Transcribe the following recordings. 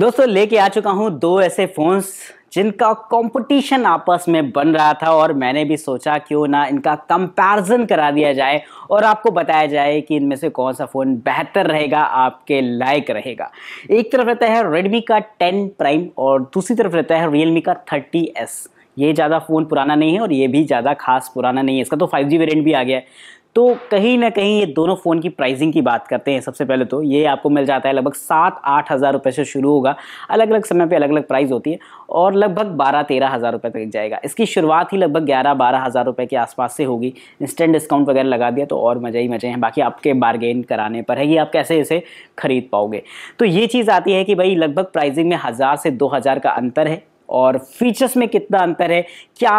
दोस्तों लेके आ चुका हूँ दो ऐसे फोन्स जिनका कंपटीशन आपस में बन रहा था और मैंने भी सोचा क्यों ना इनका कंपैरिजन करा दिया जाए और आपको बताया जाए कि इनमें से कौन सा फ़ोन बेहतर रहेगा आपके लायक रहेगा एक तरफ रहता है रेडमी का 10 प्राइम और दूसरी तरफ रहता है रियलमी का 30s ये ज़्यादा फ़ोन पुराना नहीं है और ये भी ज़्यादा खास पुराना नहीं है इसका तो फाइव जी भी आ गया है तो कहीं ना कहीं ये दोनों फ़ोन की प्राइसिंग की बात करते हैं सबसे पहले तो ये आपको मिल जाता है लगभग सात आठ हज़ार रुपये से शुरू होगा अलग अलग समय पे अलग अलग प्राइस होती है और लगभग बारह तेरह हज़ार रुपये तक जाएगा इसकी शुरुआत ही लगभग ग्यारह बारह हज़ार रुपये के आसपास से होगी इंस्टेंट डिस्काउंट वगैरह लगा दिया तो और मज़े ही मज़े हैं बाकी आपके बारगेन कराने पर है कि आप कैसे इसे ख़रीद पाओगे तो ये चीज़ आती है कि भाई लगभग प्राइजिंग में हज़ार से दो हज़ार का अंतर है और फीचर्स में कितना अंतर है क्या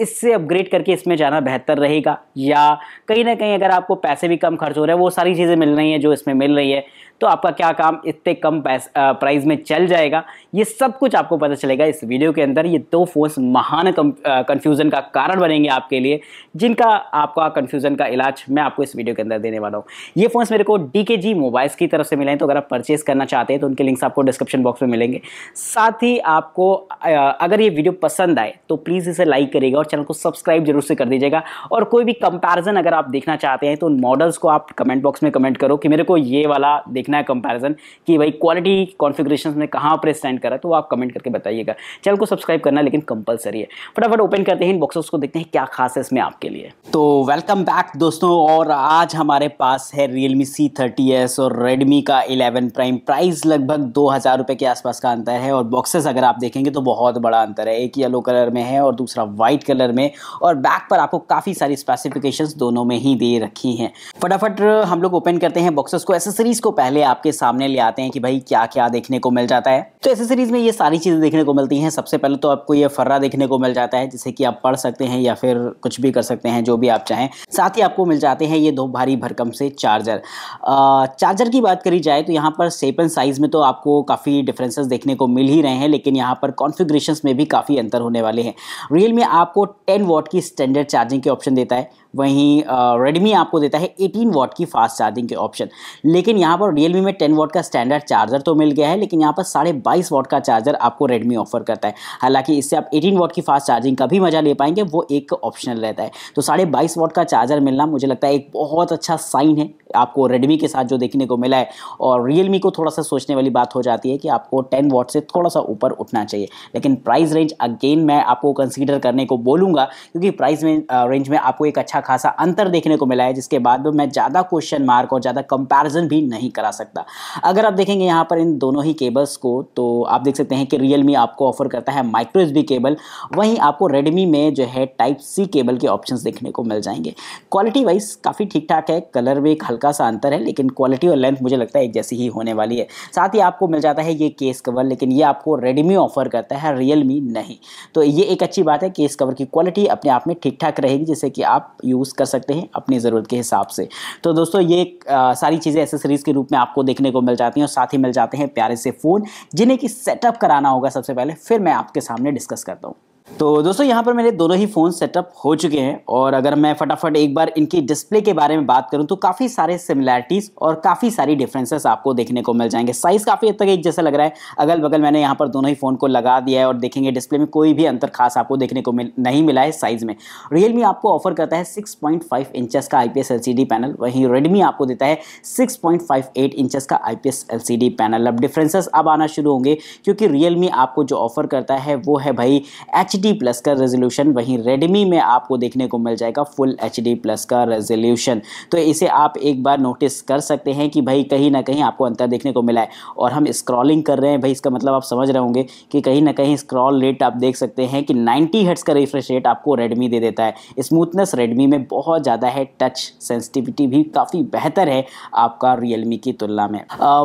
इससे अपग्रेड करके इसमें जाना बेहतर रहेगा या कहीं ना कहीं अगर आपको पैसे भी कम खर्च हो रहे हैं वो सारी चीज़ें मिल रही हैं जो इसमें मिल रही है तो आपका क्या काम इतने कम प्राइस में चल जाएगा ये सब कुछ आपको पता चलेगा इस वीडियो के अंदर ये दो फोन्स महान कन्फ्यूज़न का कारण बनेंगे आपके लिए जिनका आपका कन्फ्यूज़न का इलाज मैं आपको इस वीडियो के अंदर देने वाला हूँ ये फोन्स मेरे को डी के जी मोबाइल्स की तरफ से मिले हैं तो अगर आप परचेज़ करना चाहते हैं तो उनके लिंक्स आपको डिस्क्रिप्शन बॉक्स में मिलेंगे साथ ही आपको अगर ये वीडियो पसंद आए तो प्लीज़ इसे लाइक करिएगा और चैनल को सब्सक्राइब जरूर से कर दीजिएगा और कोई भी कंपैरिजन अगर आप देखना चाहते हैं तो उन मॉडल्स को आप कमेंट बॉक्स में कमेंट करो कि मेरे को ये वाला देख देखना है कंपैरिजन कि भाई क्वालिटी कॉन्फिग्रेशन में कहाँ पर स्टैंड कर रहा है तो आप कमेंट करके बताइएगा चैनल को सब्सक्राइब करना लेकिन कंपलसरी है फटाफट ओपन करते हैं इन बॉक्सेस को देखते हैं क्या खास है इसमें आपके लिए तो वेलकम बैक दोस्तों और आज हमारे पास है रियलमी सी थर्टी और रेडमी का इलेवन प्राइम प्राइस लगभग दो हज़ार रुपये के आसपास का अंतर है और बॉक्सेस अगर आप देखेंगे तो बहुत बड़ा अंतर है एक येलो कलर में है और दूसरा व्हाइट कलर में और बैक पर आपको काफ़ी सारी स्पेसिफिकेशंस दोनों में ही दे रखी हैं फटाफट हम लोग ओपन करते हैं बॉक्सेस को एसेसरीज़ को पहले पहले आपके सामने ले आते हैं कि भाई क्या क्या देखने को मिल जाता है तो एसेसरीज में ये सारी चीज़ें देखने को मिलती हैं सबसे पहले तो आपको ये फर्रा देखने को मिल जाता है जिसे कि आप पढ़ सकते हैं या फिर कुछ भी कर सकते हैं जो भी आप चाहें साथ ही आपको मिल जाते हैं ये दो भारी भरकम से चार्जर आ, चार्जर की बात करी जाए तो यहाँ पर सेप एंड साइज़ में तो आपको काफ़ी डिफरेंसेस देखने को मिल ही रहे हैं लेकिन यहाँ पर कॉन्फिग्रेशन में भी काफ़ी अंतर होने वाले हैं रियल में आपको टेन वॉट की स्टैंडर्ड चार्जिंग के ऑप्शन देता है वहीं रेडमी आपको देता है 18 वॉट की फास्ट चार्जिंग के ऑप्शन लेकिन यहाँ पर रियलमी में 10 वॉट का स्टैंडर्ड चार्जर तो मिल गया है लेकिन यहाँ पर साढ़े बाईस वॉट का चार्जर आपको रेडमी ऑफर करता है हालांकि इससे आप 18 वॉट की फास्ट चार्जिंग का भी मज़ा ले पाएंगे वो एक ऑप्शनल रहता है तो साढ़े बाईस वॉट का चार्जर मिलना मुझे लगता है एक बहुत अच्छा साइन है आपको रेडमी के साथ जो देखने को मिला है और रियलमी को थोड़ा सा सोचने वाली बात हो जाती है कि आपको टेन वॉट से थोड़ा सा ऊपर उठना चाहिए लेकिन प्राइस रेंज अगेन मैं आपको कंसिडर करने को बोलूँगा क्योंकि प्राइस रेंज में आपको एक अच्छा खासा अंतर देखने को मिला है जिसके बाद मैं ज़्यादा क्वेश्चन मार्क और ज़्यादा कंपेरिजन भी नहीं करा सकता अगर आप देखेंगे यहाँ पर इन दोनों ही केबल्स को तो आप देख सकते हैं कि रियलमी आपको ऑफर करता है माइक्रो एस केबल वहीं आपको रेडमी में जो है टाइप सी केबल के ऑप्शन देखने को मिल जाएंगे क्वालिटी वाइज काफ़ी ठीक ठाक है कलर में एक हल्का हल्का सा अंतर है लेकिन क्वालिटी और लेंथ मुझे लगता है एक जैसी ही होने वाली है साथ ही आपको मिल जाता है ये केस कवर लेकिन ये आपको रेडमी ऑफर करता है रियलमी नहीं तो ये एक अच्छी बात है केस कवर की क्वालिटी अपने आप में ठीक ठाक रहेगी जिससे कि आप यूज़ कर सकते हैं अपनी ज़रूरत के हिसाब से तो दोस्तों ये सारी चीज़ें एसेसरीज़ के रूप में आपको देखने को मिल जाती हैं और साथ ही मिल जाते हैं प्यारे से फ़ोन जिन्हें कि सेटअप कराना होगा सबसे पहले फिर मैं आपके सामने डिस्कस करता हूँ तो दोस्तों यहाँ पर मेरे दोनों ही फ़ोन सेटअप हो चुके हैं और अगर मैं फटाफट एक बार इनकी डिस्प्ले के बारे में बात करूँ तो काफ़ी सारे सिमिलैरिटीज़ और काफ़ी सारी डिफरेंसेस आपको देखने को मिल जाएंगे साइज़ काफ़ी हद तक एक जैसा लग रहा है अगल बगल मैंने यहाँ पर दोनों ही फ़ोन को लगा दिया है और देखेंगे डिस्प्ले में कोई भी अंतर खास आपको देखने को मिल, नहीं मिला है साइज़ में रियलमी आपको ऑफर करता है सिक्स पॉइंट फाइव का I P S L C D panel वहीं रेडमी आपको देता है सिक्स पॉइंट फाइव एट का I P S L C D panel अब डिफरेंसेस अब आना शुरू होंगे क्योंकि रियलमी आपको जो ऑफर करता है वो है भाई एच डी प्लस का रेजोल्यूशन वहीं रेडमी में आपको देखने को मिल जाएगा फुल एच डी प्लस का रेजोल्यूशन तो इसे आप एक बार नोटिस कर सकते हैं कि भाई कहीं ना कहीं आपको अंतर देखने को मिला है और हम स्क्रॉलिंग कर रहे हैं भाई इसका मतलब आप समझ रहे होंगे कि कहीं ना कहीं स्क्रॉल रेट आप देख सकते हैं कि नाइन्टी हर्ट्स का रिफ्रेश रेट आपको रेडमी दे देता है स्मूथनेस रेडमी में बहुत ज़्यादा है टच सेंसिटिविटी भी काफ़ी बेहतर है आपका रियलमी की तुलना में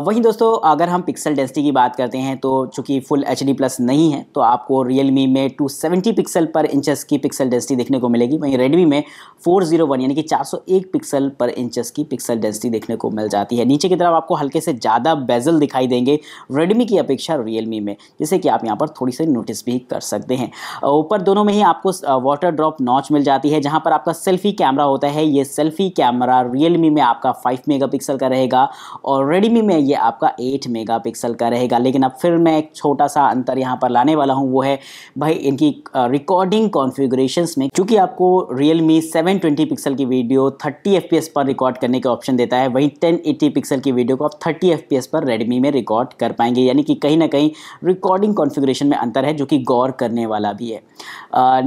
वहीं दोस्तों अगर हम पिक्सल डेंसिटी की बात करते हैं तो चूँकि फुल एच प्लस नहीं है तो आपको रियलमी में टू सेवेंटी पिक्सल पर इंचस की पिक्सल डेंसिटी देखने को मिलेगी वहीं रेडमी में 401 यानी कि चार सौ एक पिक्सल पर इंचस की पिक्सल डेंसिटी देखने को मिल जाती है नीचे की तरफ आपको हल्के से ज़्यादा बेजल दिखाई देंगे रेडमी की अपेक्षा रियलमी में जिसे कि आप यहाँ पर थोड़ी सी नोटिस भी कर सकते हैं ऊपर दोनों में ही आपको वाटर ड्रॉप नॉच मिल जाती है जहाँ पर आपका सेल्फी कैमरा होता है ये सेल्फी कैमरा रियलमी में आपका फाइव मेगा का रहेगा और रेडमी में ये आपका एट मेगा का रहेगा लेकिन अब फिर मैं एक छोटा सा अंतर यहाँ पर लाने वाला हूँ वो है भाई इनकी की रिकॉर्डिंग कॉन्फ़िगरेशंस में चूंकि आपको रियल मी सेवन पिक्सल की वीडियो थर्टी एफ पर रिकॉर्ड करने का ऑप्शन देता है वहीं टेन पिक्सल की वीडियो को आप थर्टी एफ पर रेडमी में रिकॉर्ड कर पाएंगे यानी कि कहीं ना कहीं रिकॉर्डिंग कॉन्फ़िगरेशन में अंतर है जो कि गौर करने वाला भी है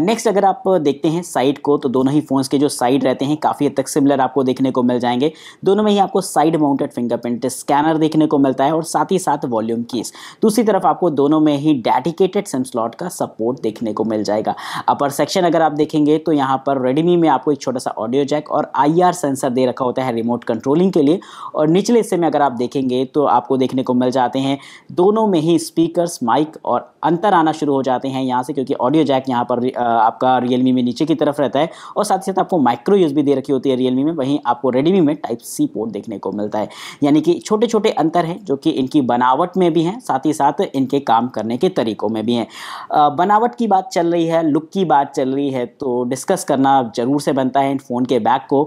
नेक्स्ट अगर आप देखते हैं साइड को तो दोनों ही फ़ोन्स के जो साइड रहते हैं काफ़ी हद तक सिमिलर आपको देखने को मिल जाएंगे दोनों में ही आपको साइड माउंटेड फिंगरप्रिंट स्कैनर देखने को मिलता है और साथ ही साथ वॉल्यूम कीस दूसरी तरफ आपको दोनों में ही डेडिकेटेड सिम स्लॉट का सपोर्ट देखने देखने को मिल जाएगा अपर सेक्शन अगर आप देखेंगे तो यहाँ पर रेडमी में आपको एक छोटा सा ऑडियो जैक और आई सेंसर दे रखा होता है रिमोट कंट्रोलिंग के लिए और निचले हिस्से में अगर आप देखेंगे तो आपको देखने को मिल जाते हैं दोनों में ही स्पीकर्स माइक और अंतर आना शुरू हो जाते हैं यहाँ से क्योंकि ऑडियो जैक यहाँ पर आपका रियलमी में नीचे की तरफ रहता है और साथ ही साथ आपको माइक्रो यूज भी दे रखी होती है रियलमी में वहीं आपको रेडमी में टाइप सी पोर्ट देखने को मिलता है यानी कि छोटे छोटे अंतर हैं जो कि इनकी बनावट में भी हैं साथ ही साथ इनके काम करने के तरीकों में भी हैं बनावट की बात बात चल रही है लुक की बात चल रही है तो डिस्कस करना ज़रूर से बनता है इन फ़ोन के बैक को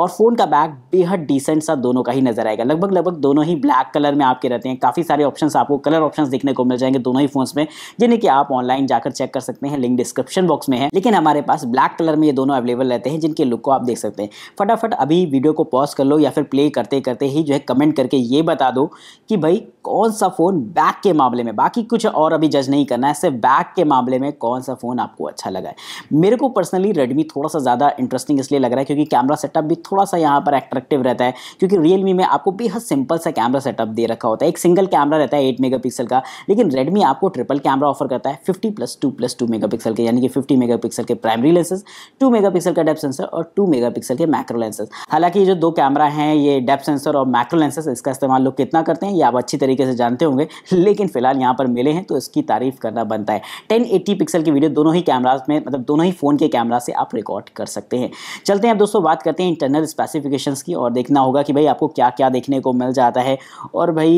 और फ़ोन का बैग बेहद डिसेंट सा दोनों का ही नज़र आएगा लगभग लगभग दोनों ही ब्लैक कलर में आपके रहते हैं काफ़ी सारे ऑप्शन आपको कलर ऑप्शन देखने को मिल जाएंगे दोनों ही फ़ोन्स में जिन्हें कि आप ऑनलाइन जाकर चेक कर सकते हैं लिंक डिस्क्रिप्शन बॉक्स में है लेकिन हमारे पास ब्लैक कलर में ये दोनों अवेलेबल रहते हैं जिनके लुक को आप देख सकते हैं फटाफट अभी वीडियो को पॉज कर लो या फिर प्ले करते करते ही जो है कमेंट करके ये बता दो कि भाई कौन सा फ़ोन बैक के मामले में बाकी कुछ और अभी जज नहीं करना है सिर्फ बैक के मामले में कौन कौन सा फ़ोन आपको अच्छा लगा है मेरे को पर्सनली रेडमी थोड़ा सा ज़्यादा इंटरेस्टिंग इसलिए लग रहा है क्योंकि कैमरा सेटअप भी थोड़ा सा यहाँ पर एट्रैक्टिव रहता है क्योंकि रियलमी में आपको बेहद सिंपल सा कैमरा सेटअप दे रखा होता है एक सिंगल कैमरा रहता है एट मेगा का लेकिन रेडमी आपको ट्रिपल कैमरा ऑफर करता है fifty plus two plus two mega pixel के यानी कि फिफ्टी मेगा पिक्सल के primary lenses two mega pixel का डेप सेंसर और टू मेगा पिक्सल के मैक्रो लेंसेज हालांकि ये जो दो कैमरा हैं ये डेप सेंसर और मैक्रो लेंसेज इसका इस्तेमाल लोग कितना करते हैं ये आप अच्छी तरीके से जानते होंगे लेकिन फिलहाल यहाँ पर मिले हैं तो इसकी तारीफ करना बनता है टेन एट्टी पिक्सल की वीडियो दोनों ही कैमराज में मतलब दोनों ही फ़ोन के कैमरा से आप रिकॉर्ड कर सकते हैं चलते हैं अब दोस्तों बात करते हैं इंटरनल स्पेसिफिकेशंस की और देखना होगा कि भाई आपको क्या क्या देखने को मिल जाता है और भाई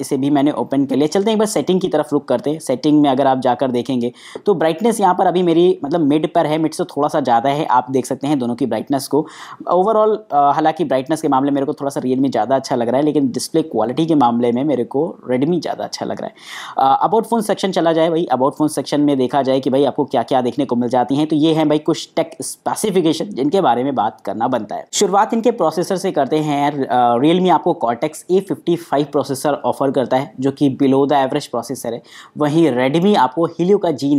इसे भी मैंने ओपन कर लिया चलते हैं एक बार सेटिंग की तरफ रुक करते हैं सेटिंग में अगर आप जाकर देखेंगे तो ब्राइटनेस यहाँ पर अभी मेरी मतलब मिड पर है मिड से थोड़ा सा ज़्यादा है आप देख सकते हैं दोनों की ब्राइटनेस को ओवरऑल हालांकि ब्राइटनेस के मामले मेरे को थोड़ा सा रियलमी ज़्यादा अच्छा लग रहा है लेकिन डिस्प्ले क्वालिटी के मामले में मेरे को रेडमी ज़्यादा अच्छा लग रहा है अबाउट फ़ोन सेक्शन चला जाए भाई अबाउट फ़ोन सेक्शन में देखा जाए जाए कि भाई आपको क्या क्या देखने को मिल जाती हैं तो ये हैं भाई कुछ टेक स्पेसिफिकेशन जिनके बारे में बात करना बनता है शुरुआत इनके प्रोसेसर से करते हैं रियलमी आपको कॉटेक्स ए प्रोसेसर ऑफर करता है जो कि बिलो द एवरेज प्रोसेसर है वहीं रेडमी आपको हीलियो का जी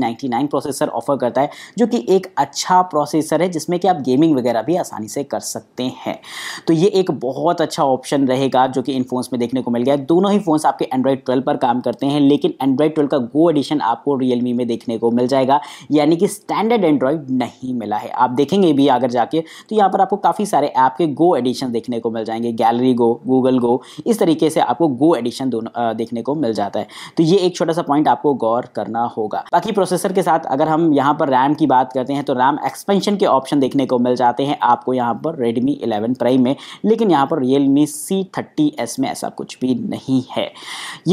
प्रोसेसर ऑफर करता है जो कि एक अच्छा प्रोसेसर है जिसमें कि आप गेमिंग वगैरह भी आसानी से कर सकते हैं तो ये एक बहुत अच्छा ऑप्शन रहेगा जो कि इन फ़ोन्स में देखने को मिल गया दोनों ही फ़ोन्स आपके एंड्रॉइड 12 पर काम करते हैं लेकिन एंड्रॉइड 12 का गो एडिशन आपको रियलमी में देखने को मिल मिल जाएगा यानी कि स्टैंडर्ड एंड्रॉयड नहीं मिला है आप देखेंगे भी अगर जाके तो यहाँ पर आपको काफ़ी सारे ऐप के गो एडिशन देखने को मिल जाएंगे गैलरी गो गूगल गो इस तरीके से आपको गो एडिशन दोनों देखने को मिल जाता है तो ये एक छोटा सा पॉइंट आपको गौर करना होगा बाकी प्रोसेसर के साथ अगर हम यहाँ पर रैम की बात करते हैं तो रैम एक्सपेंशन के ऑप्शन देखने को मिल जाते हैं आपको यहाँ पर रेडमी इलेवन प्राइम में लेकिन यहाँ पर Realme C thirty S में ऐसा कुछ भी नहीं है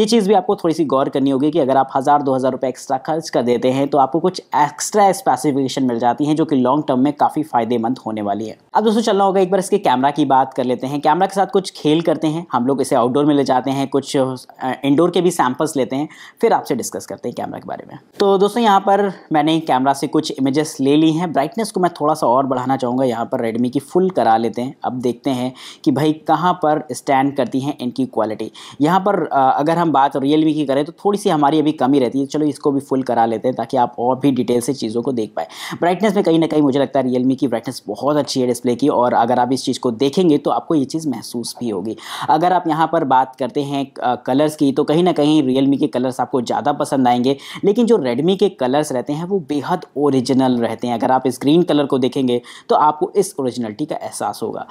ये चीज़ भी आपको थोड़ी सी गौर करनी होगी कि अगर आप हज़ार दो हज़ार रुपये एक्स्ट्रा खर्च कर देते हैं तो आपको कुछ एक्स्ट्रा स्पेसिफिकेशन मिल जाती हैं जो कि लॉन्ग टर्म में काफ़ी फायदेमंद होने वाली है अब दोस्तों चलना होगा एक बार इसके कैमरा की बात कर लेते हैं कैमरा के साथ कुछ खेल करते हैं हम लोग इसे आउटडोर में ले जाते हैं कुछ इंडोर के भी सैम्पल्स लेते हैं फिर आपसे डिस्कस करते हैं कैमरा के बारे में तो दोस्तों यहाँ पर मैंने कैमरा से कुछ इमेजेस ले ली हैं ब्राइटनेस को मैं थोड़ा सा और बढ़ाना चाहूँगा यहाँ पर रेडमी की फुल करा लेते हैं अब देखते हैं कि भाई कहाँ पर स्टैंड करती हैं इनकी क्वालिटी यहाँ पर अगर हम बात रियलमी की करें तो थोड़ी सी हमारी अभी कमी रहती है चलो इसको भी फुल करा लेते हैं ताकि आप आप और भी डिटेल से चीज़ों को देख पाए ब्राइटनेस में कहीं ना कहीं मुझे लगता है रियलमी की ब्राइटनेस बहुत अच्छी है डिस्प्ले की और अगर आप इस चीज़ को देखेंगे तो आपको ये चीज़ महसूस भी होगी अगर आप यहाँ पर बात करते हैं कलर्स की तो कहीं ना कहीं रियलमी के कलर्स आपको ज़्यादा पसंद आएंगे लेकिन जो रेडमी के कलर्स रहते हैं वो बेहद ओरिजिनल रहते हैं अगर आप इस ग्रीन कलर को देखेंगे तो आपको इस ओरिजिनलिटी का एहसास होगा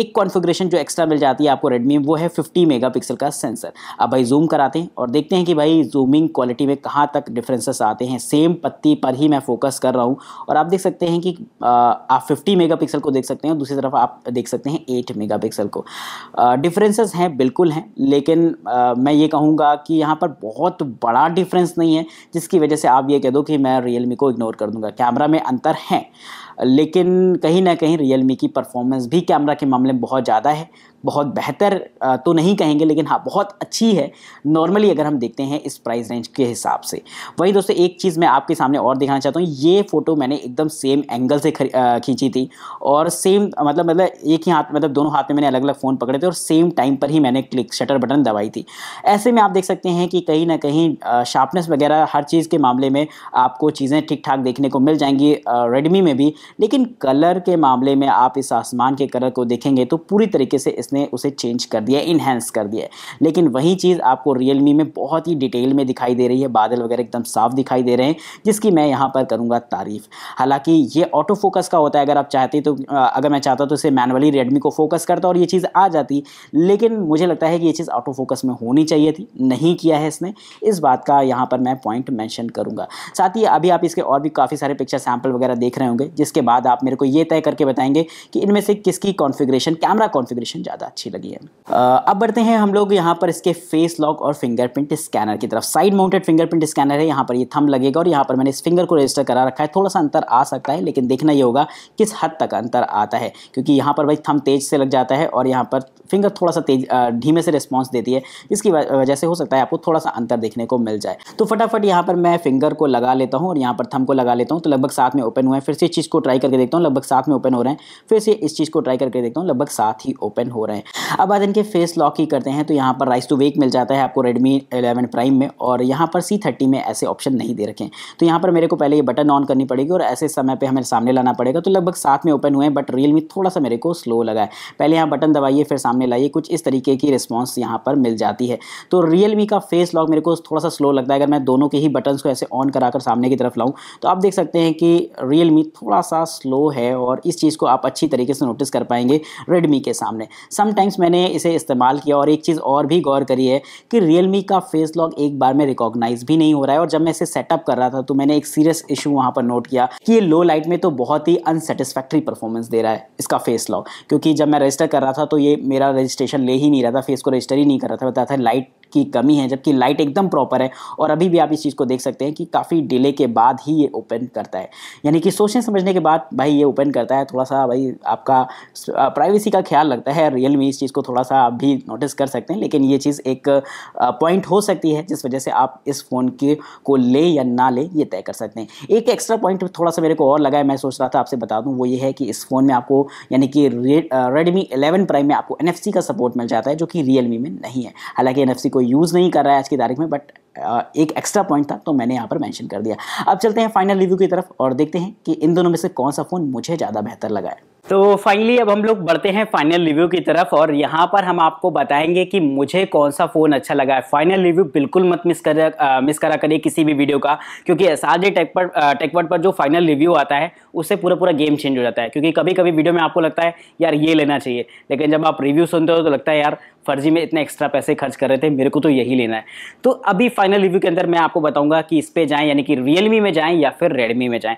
एक कॉन्फ़िगरेशन जो एक्स्ट्रा मिल जाती है आपको रेडमी वो है फिफ्टी मेगा का सेंसर अब भाई जूम कराते हैं और देखते हैं कि भाई जूमिंग क्वालिटी में कहाँ तक डिफरेंसेस आते हैं सेम पत्ती पर ही मैं फोकस कर रहा हूँ और आप देख सकते हैं कि आप 50 मेगापिक्सल को देख सकते हैं दूसरी तरफ आप देख सकते हैं 8 मेगापिक्सल को डिफरेंसेस हैं बिल्कुल हैं लेकिन आ, मैं ये कहूँगा कि यहाँ पर बहुत बड़ा डिफरेंस नहीं है जिसकी वजह से आप ये कह दो कि मैं रियल को इग्नोर कर दूँगा कैमरा में अंतर हैं लेकिन कहीं ना कहीं रियल की परफॉर्मेंस भी कैमरा के मामले में बहुत ज़्यादा है बहुत बेहतर तो नहीं कहेंगे लेकिन हाँ बहुत अच्छी है नॉर्मली अगर हम देखते हैं इस प्राइस रेंज के हिसाब से वही दोस्तों एक चीज़ मैं आपके सामने और दिखाना चाहता हूँ ये फ़ोटो मैंने एकदम सेम एंगल से खींची थी और सेम मतलब मतलब एक ही हाथ मतलब दोनों हाथ में मैंने अलग अलग फ़ोन पकड़े थे और सेम टाइम पर ही मैंने क्लिक शटर बटन दबाई थी ऐसे में आप देख सकते हैं कि कहीं ना कहीं शार्पनेस वगैरह हर चीज़ के मामले में आपको चीज़ें ठीक ठाक देखने को मिल जाएंगी रेडमी में भी लेकिन कलर के मामले में आप इस आसमान के कलर को देखेंगे तो पूरी तरीके से इस उसने उसे चेंज कर दिया इन्हेंस कर दिया लेकिन वही चीज़ आपको रियलमी में बहुत ही डिटेल में दिखाई दे रही है बादल वगैरह एकदम साफ दिखाई दे रहे हैं जिसकी मैं यहाँ पर करूँगा तारीफ हालांकि ये ऑटो फोकस का होता है अगर आप चाहते तो अगर मैं चाहता तो इसे मैनुअली रेडमी को फोकस करता और ये चीज़ आ जाती लेकिन मुझे लगता है कि ये चीज़ ऑटो फोकस में होनी चाहिए थी नहीं किया है इसने इस बात का यहाँ पर मैं पॉइंट मैंशन करूँगा साथ ही अभी आप इसके और भी काफ़ी सारे पिक्चर सैम्पल वगैरह देख रहे होंगे जिसके बाद आप मेरे को ये तय करके बताएंगे कि इनमें से किसकी कॉन्फ़िगरेशन कैमरा कॉन्फ़िगरेशन ज़्यादा ज़्यादा अच्छी लगी है अब बढ़ते हैं हम लोग यहाँ पर इसके फेस लॉक और फिंगरप्रिंट स्कैनर की तरफ साइड माउंटेड फिंगरप्रिंट स्कैनर है यहाँ पर ये थंब लगेगा और यहाँ पर मैंने इस फिंगर को रजिस्टर करा रखा है थोड़ा सा अंतर आ सकता है लेकिन देखना ये होगा किस हद तक अंतर आता है क्योंकि यहाँ पर भाई थम तेज से लग जाता है और यहाँ पर फिंगर थोड़ा सा तेज धीमे से रिस्पॉन्स देती है इसकी वजह से हो सकता है आपको थोड़ा सा अंतर देखने को मिल जाए तो फटाफट यहाँ पर मैं फिंगर को लगा लेता हूँ और यहाँ पर थम को लगा लेता हूँ तो लगभग साथ में ओपन हुए हैं फिर से इस चीज़ को ट्राई करके देखता हूँ लगभग साथ में ओपन हो रहे हैं फिर से इस चीज़ को ट्राई करके देखता हूँ लगभग साथ ही ओपन हो रहे हैं अब आज इनके फेस लॉक ही करते हैं तो यहाँ पर राइस टू वेक मिल जाता है आपको रेडमी एलेवन प्राइम में और यहाँ पर सी थर्टी में ऐसे ऑप्शन नहीं दे रखें तो यहाँ पर मेरे को पहले ये बटन ऑन करनी पड़ेगी और ऐसे समय पर हमें सामने लाना पड़ेगा तो लगभग साथ में ओपन हुए हैं बट रियलमी थोड़ा सा मेरे को स्लो लगा है पहले यहाँ बटन दबाइए फिर सामने में लाइए कुछ इस तरीके की रिस्पॉन्स यहाँ पर मिल जाती है तो रियल का फेस लॉक मेरे को थोड़ा सा स्लो लगता है अगर मैं दोनों के ही बटन को ऐसे ऑन कराकर सामने की तरफ लाऊँ तो आप देख सकते हैं कि रियल थोड़ा सा स्लो है और इस चीज़ को आप अच्छी तरीके से नोटिस कर पाएंगे रेडमी के सामने समटाइम्स मैंने इसे इस्तेमाल किया और एक चीज़ और भी गौर करी है कि रियलमी का फेस लॉक एक बार में रिकॉग्नाइज भी नहीं हो रहा है और जब मैं इसे सेटअप कर रहा था तो मैंने एक सीरियस इशू वहाँ पर नोट किया कि ये लो लाइट में तो बहुत ही अनसेटिस्फैक्ट्री परफॉर्मेंस दे रहा है इसका फेस लॉक क्योंकि जब मैं रजिस्टर कर रहा था तो ये मेरा मेरा रजिस्ट्रेशन ले ही नहीं रहा था फेस को रजिस्टर ही नहीं कर रहा था बताया था लाइट की कमी है जबकि लाइट एकदम प्रॉपर है और अभी भी आप इस चीज़ को देख सकते हैं कि काफ़ी डिले के बाद ही ये ओपन करता है यानी कि सोचने समझने के बाद भाई ये ओपन करता है थोड़ा सा भाई आपका प्राइवेसी का ख्याल लगता है रियल इस चीज़ को थोड़ा सा आप भी नोटिस कर सकते हैं लेकिन ये चीज़ एक पॉइंट हो सकती है जिस वजह से आप इस फ़ोन के को ले या ना ले ये तय कर सकते हैं एक एक्स्ट्रा पॉइंट थोड़ा सा मेरे को और लगा है मैं सोच रहा था आपसे बता दूं वो ये है कि इस फ़ोन में आपको यानी कि रेडमी इलेवन प्राइम में आपको एन का सपोर्ट मिल जाता है जो कि रियल में नहीं है हालांकि एन को कोई यूज़ नहीं कर रहा है आज की तारीख में बट uh, एक एक्स्ट्रा पॉइंट था तो मैंने यहाँ पर मेंशन कर दिया अब चलते हैं फाइनल रिव्यू की तरफ और देखते हैं कि इन दोनों में से कौन सा फ़ोन मुझे ज़्यादा बेहतर लगा है तो फाइनली अब हम लोग बढ़ते हैं फाइनल रिव्यू की तरफ और यहाँ पर हम आपको बताएंगे कि मुझे कौन सा फ़ोन अच्छा लगा है फाइनल रिव्यू बिल्कुल मत मिस कर मिस uh, करा करिए किसी भी वीडियो का क्योंकि एस आर जे टेक पर टेकवर्ड uh, पर जो फाइनल रिव्यू आता है उससे पूरा पूरा गेम चेंज हो जाता है क्योंकि कभी कभी वीडियो में आपको लगता है यार ये लेना चाहिए लेकिन जब आप रिव्यू सुनते हो तो लगता है यार फर्जी में इतने एक्स्ट्रा पैसे खर्च कर रहे थे मेरे को तो यही लेना है तो अभी फाइनल रिव्यू के अंदर मैं आपको बताऊंगा कि इस पर जाएँ यानी कि रियलमी में जाएँ या फिर रेडमी में जाएँ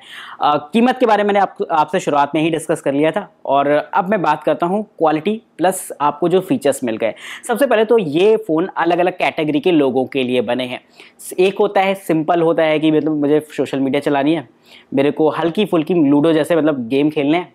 कीमत के बारे में मैंने आप, आपसे शुरुआत में ही डिस्कस कर लिया था और अब मैं बात करता हूँ क्वालिटी प्लस आपको जो फीचर्स मिल गए सबसे पहले तो ये फ़ोन अलग अलग कैटेगरी के लोगों के लिए बने हैं एक होता है सिंपल होता है कि मतलब मुझे सोशल मीडिया चलानी है मेरे को हल्की फुल्की लूडो जैसे मतलब गेम खेलने हैं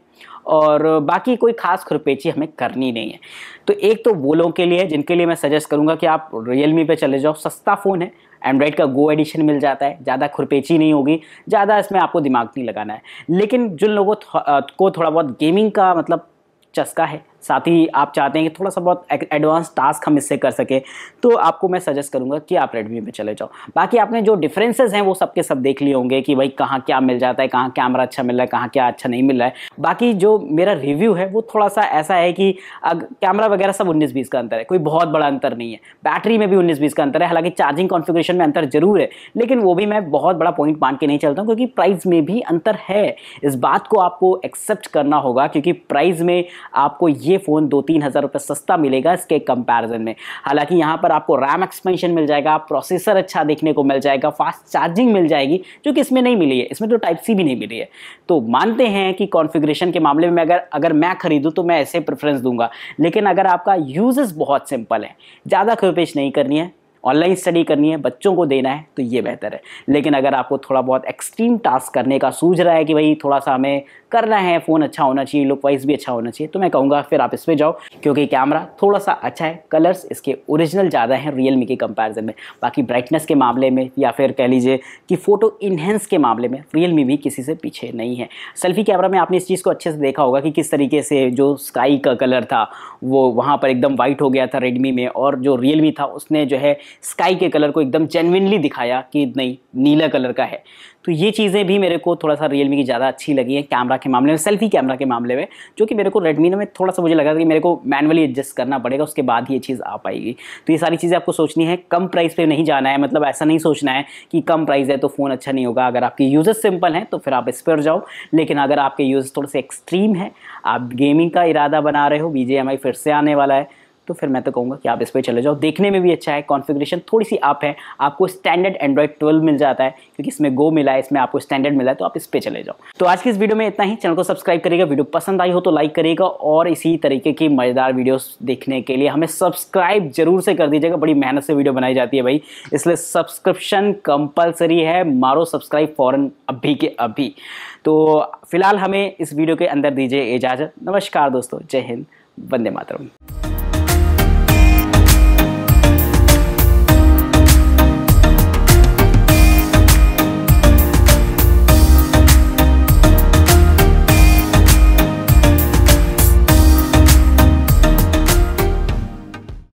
और बाकी कोई खास खुरपेची हमें करनी नहीं है तो एक तो वो लोगों के लिए जिनके लिए मैं सजेस्ट करूँगा कि आप रियलमी पे चले जाओ सस्ता फ़ोन है एंड्रॉयड का गो एडिशन मिल जाता है ज़्यादा खुरपेची नहीं होगी ज़्यादा इसमें आपको दिमाग नहीं लगाना है लेकिन जिन लोगों को थोड़ा बहुत गेमिंग का मतलब चस्का है साथ ही आप चाहते हैं कि थोड़ा सा बहुत एडवांस टास्क हम इससे कर सके तो आपको मैं सजेस्ट करूंगा कि आप रेडमी में चले जाओ बाकी आपने जो डिफरेंसेस हैं वो सबके सब देख लिए होंगे कि भाई कहाँ क्या मिल जाता है कहाँ कैमरा अच्छा मिल रहा है कहाँ क्या अच्छा नहीं मिल रहा है बाकी जो मेरा रिव्यू है वो थोड़ा सा ऐसा है कि कैमरा वगैरह सब उन्नीस बीस का अंतर है कोई बहुत बड़ा अंतर नहीं है बैटरी में भी उन्नीस बीस का अंतर है हालांकि चार्जिंग कॉन्फिग्रेशन में अंतर जरूर है लेकिन वो भी मैं बहुत बड़ा पॉइंट मान के नहीं चलता हूँ क्योंकि प्राइस में भी अंतर है इस बात को आपको एक्सेप्ट करना होगा क्योंकि प्राइस में आपको ये ये फ़ोन दो तीन हज़ार रुपये सस्ता मिलेगा इसके कंपैरिजन में हालांकि यहाँ पर आपको रैम एक्सपेंशन मिल जाएगा प्रोसेसर अच्छा देखने को मिल जाएगा फास्ट चार्जिंग मिल जाएगी जो कि इसमें नहीं मिली है इसमें तो टाइप सी भी नहीं मिली है तो मानते हैं कि कॉन्फिग्रेशन के मामले में अगर अगर मैं खरीदूँ तो मैं ऐसे प्रेफरेंस दूंगा लेकिन अगर आपका यूजेस बहुत सिंपल है ज़्यादा खोपेश नहीं करनी है ऑनलाइन स्टडी करनी है बच्चों को देना है तो ये बेहतर है लेकिन अगर आपको थोड़ा बहुत एक्सट्रीम टास्क करने का सूझ रहा है कि भाई थोड़ा सा हमें करना है फ़ोन अच्छा होना चाहिए लुक वाइज भी अच्छा होना चाहिए तो मैं कहूँगा फिर आप इस पर जाओ क्योंकि कैमरा थोड़ा सा अच्छा है कलर्स इसके ओरिजिनल ज़्यादा हैं रियल के कंपेरिजन में बाकी ब्राइटनेस के मामले में या फिर कह लीजिए कि फ़ोटो इन्हेंस के मामले में रियल भी किसी से पीछे नहीं है सेल्फी कैमरा में आपने इस चीज़ को अच्छे से देखा होगा कि किस तरीके से जो स्काई का कलर था वो वहाँ पर एकदम वाइट हो गया था रेडमी में और जो रियल था उसने जो है स्काई के कलर को एकदम जेनविनली दिखाया कि नहीं नीला कलर का है तो ये चीज़ें भी मेरे को थोड़ा सा रियलमी की ज़्यादा अच्छी लगी है कैमरा के मामले में सेल्फी कैमरा के मामले में जो कि मेरे को रेडमी में थोड़ा सा मुझे लगा था कि मेरे को मैनुअली एडजस्ट करना पड़ेगा उसके बाद ही ये चीज़ आ पाएगी तो ये सारी चीज़ें आपको सोचनी है कम प्राइस पर नहीं जाना है मतलब ऐसा नहीं सोचना है कि कम प्राइस है तो फ़ोन अच्छा नहीं होगा अगर आपके यूजेस सिंपल हैं तो फिर आप इस पर जाओ लेकिन अगर आपके यूज थोड़े से एक्सट्रीम है आप गेमिंग का इरादा बना रहे हो बी फिर से आने वाला है तो फिर मैं तो कहूँगा कि आप इस पर चले जाओ देखने में भी अच्छा है कॉन्फ़िगरेशन थोड़ी सी आप है आपको स्टैंडर्ड एंड्रॉइड ट्वेल्व मिल जाता है क्योंकि इसमें गो मिला है इसमें आपको स्टैंडर्ड मिला है तो आप इस पर चले जाओ तो आज की इस वीडियो में इतना ही चैनल को सब्सक्राइब करेगा वीडियो पसंद आई हो तो लाइक करेगा और इसी तरीके की मज़ेदार वीडियो देखने के लिए हमें सब्सक्राइब जरूर से कर दीजिएगा बड़ी मेहनत से वीडियो बनाई जाती है भाई इसलिए सब्सक्रिप्शन कंपलसरी है मारो सब्सक्राइब फ़ौरन अभी के अभी तो फिलहाल हमें इस वीडियो के अंदर दीजिए इजाज़त नमस्कार दोस्तों जय हिंद वंदे मातरम